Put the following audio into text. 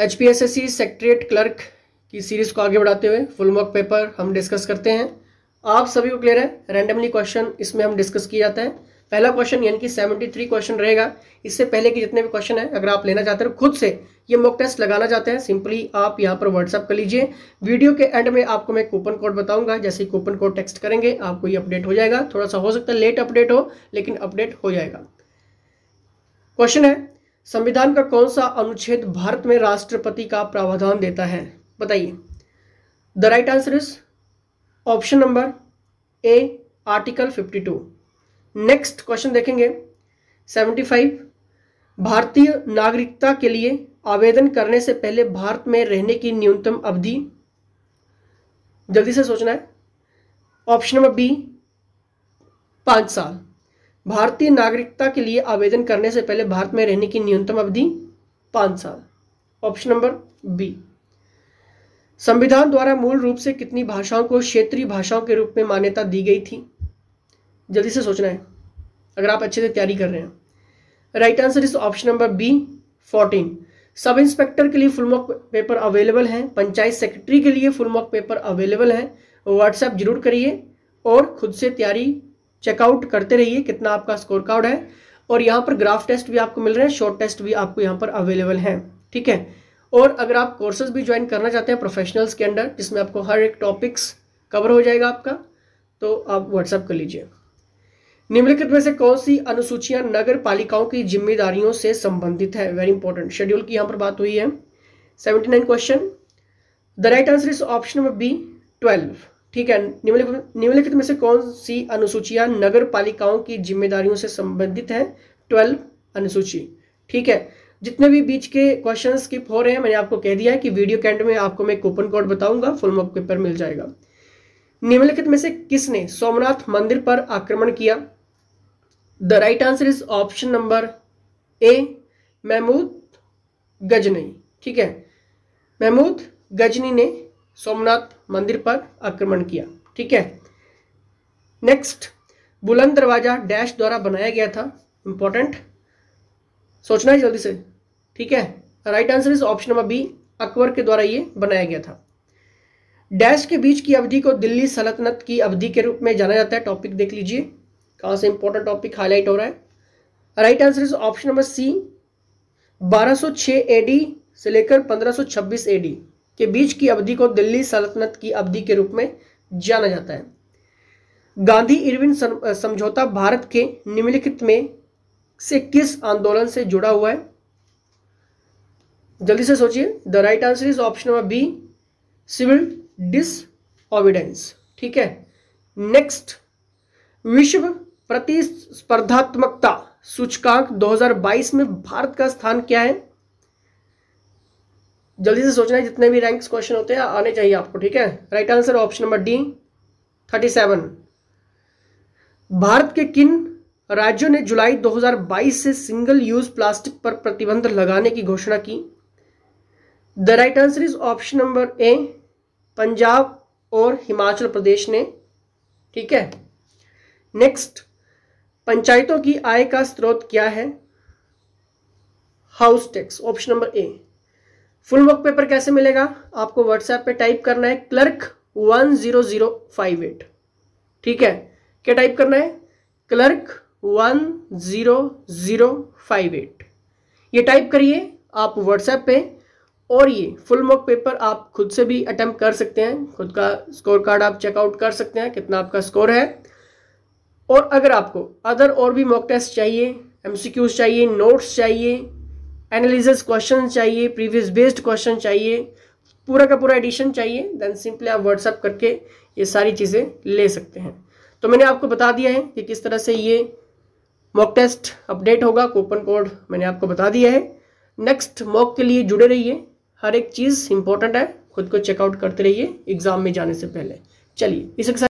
H P S S C secretariat clerk की series को आगे बढ़ाते हुए फुल मार्क पेपर हम डिस्कस करते हैं आप सभी को क्लियर है रैंडमली क्वेश्चन इसमें हम डिस्कस किया जाता है पहला क्वेश्चन यानी कि सेवेंटी थ्री क्वेश्चन रहेगा इससे पहले के जितने भी क्वेश्चन है अगर आप लेना चाहते हो तो खुद से ये मॉक टेस्ट लगाना चाहते हैं सिंपली आप यहाँ पर व्हाट्सअप कर लीजिए वीडियो के एंड में आपको मैं कूपन कोड बताऊंगा जैसे ही कूपन कोड टेक्स्ट करेंगे आपको ये अपडेट हो जाएगा थोड़ा सा हो सकता है लेट अपडेट हो लेकिन अपडेट हो जाएगा क्वेश्चन है संविधान का कौन सा अनुच्छेद भारत में राष्ट्रपति का प्रावधान देता है बताइए the right answer is option number A article 52 next question देखेंगे 75 भारतीय नागरिकता के लिए आवेदन करने से पहले भारत में रहने की न्यूनतम अवधि जल्दी से सोचना है ऑप्शन नंबर बी पांच साल भारतीय नागरिकता के लिए आवेदन करने से पहले भारत में रहने की न्यूनतम अवधि पांच साल ऑप्शन नंबर बी संविधान द्वारा मूल रूप से कितनी भाषाओं को क्षेत्रीय भाषाओं के रूप में मान्यता दी गई थी जल्दी से सोचना है अगर आप अच्छे से तैयारी कर रहे हैं right answer is option number B fourteen sub inspector के लिए फुल पेपर अवेलेबल हैं पंचायत सेक्रेटरी के लिए फुल पेपर अवेलेबल है व्हाट्सएप जरूर करिए और खुद से तैयारी चेकआउट करते रहिए कितना आपका स्कोर कार्ड है और यहाँ पर ग्राफ टेस्ट भी आपको मिल रहे हैं शॉर्ट टेस्ट भी आपको यहाँ पर अवेलेबल हैं ठीक है और अगर आप कोर्सेज भी ज्वाइन करना चाहते हैं प्रोफेशनल्स के अंडर जिसमें आपको हर एक टॉपिक्स कवर हो जाएगा आपका तो आप व्हाट्सअप कर लीजिए निम्नलिखित में से कौन सी अनुसूचियां नगर पालिकाओं की जिम्मेदारियों से संबंधित है वेरी इंपॉर्टेंट शेड्यूल की यहाँ पर बात हुई है seventy nine question the right answer is option number B twelve ठीक है निम्नलिखित निम्नलिखित में से कौन सी अनुसूचियां नगर पालिकाओं की जिम्मेदारियों से संबंधित हैं ट्वेल्व अनुसूची ठीक है जितने भी बीच के क्वेश्चन स्किप हो रहे हैं मैंने आपको कह दिया है कि वीडियो कैंड में आपको मैं कूपन कोड बताऊंगा फुल मॉक पेपर मिल जाएगा निम्नलिखित में से किसने सोमनाथ मंदिर पर आक्रमण किया the right answer is option number A Mahmud Ghazni ठीक है महमूद गजनी ने सोमनाथ मंदिर पर आक्रमण किया ठीक है नेक्स्ट बुलंद दरवाजा डैश द्वारा बनाया गया था इंपॉर्टेंट सोचना है जल्दी से ठीक है right answer is option number B Akbar के द्वारा ये बनाया गया था डैश के बीच की अवधि को दिल्ली सल्तनत की अवधि के रूप में जाना जाता है टॉपिक देख लीजिए कहां से इंपॉर्टेंट टॉपिक हाईलाइट हो रहा है right answer is option number C 1206 AD से लेकर 1526 एडी के बीच की अवधि को दिल्ली सल्तनत की अवधि के रूप में जाना जाता है गांधी इरविन समझौता भारत के निम्नलिखित में से किस आंदोलन से जुड़ा हुआ है जल्दी से सोचिए the right answer is option number B civil obedience ठीक है नेक्स्ट विश्व प्रतिस्पर्धात्मकता सूचकांक 2022 में भारत का स्थान क्या है जल्दी से सोचना है जितने भी रैंक्स क्वेश्चन होते हैं आने चाहिए आपको ठीक है right answer option number D thirty seven Bharat के किन राज्यों ने जुलाई 2022 से सिंगल यूज प्लास्टिक पर प्रतिबंध लगाने की घोषणा की the right answer is option number A Punjab और हिमाचल प्रदेश ने ठीक है नेक्स्ट पंचायतों की आय का स्रोत क्या है house tax option number A full work paper कैसे मिलेगा आपको व्हाट्सएप पे टाइप करना है clerk one zero zero five eight ठीक है क्या टाइप करना है clerk one zero zero five eight ये टाइप करिए आप व्हाट्सएप पे और ये फुल मॉक पेपर आप खुद से भी अटेम्प्ट कर सकते हैं खुद का स्कोर कार्ड आप चेकआउट कर सकते हैं कितना आपका स्कोर है और अगर आपको अदर और भी मॉक टेस्ट चाहिए एमसीक्यूज चाहिए नोट्स चाहिए एनालिसिस क्वेश्चन चाहिए प्रीवियस बेस्ड क्वेश्चन चाहिए पूरा का पूरा एडिशन चाहिए देन सिंपली आप व्हाट्सअप करके ये सारी चीज़ें ले सकते हैं तो मैंने आपको बता दिया है कि किस तरह से ये मॉक टेस्ट अपडेट होगा कूपन कोड मैंने आपको बता दिया है नेक्स्ट मॉक के लिए जुड़े रहिए हर एक चीज़ इंपॉर्टेंट है खुद को चेकआउट करते रहिए एग्जाम में जाने से पहले चलिए इस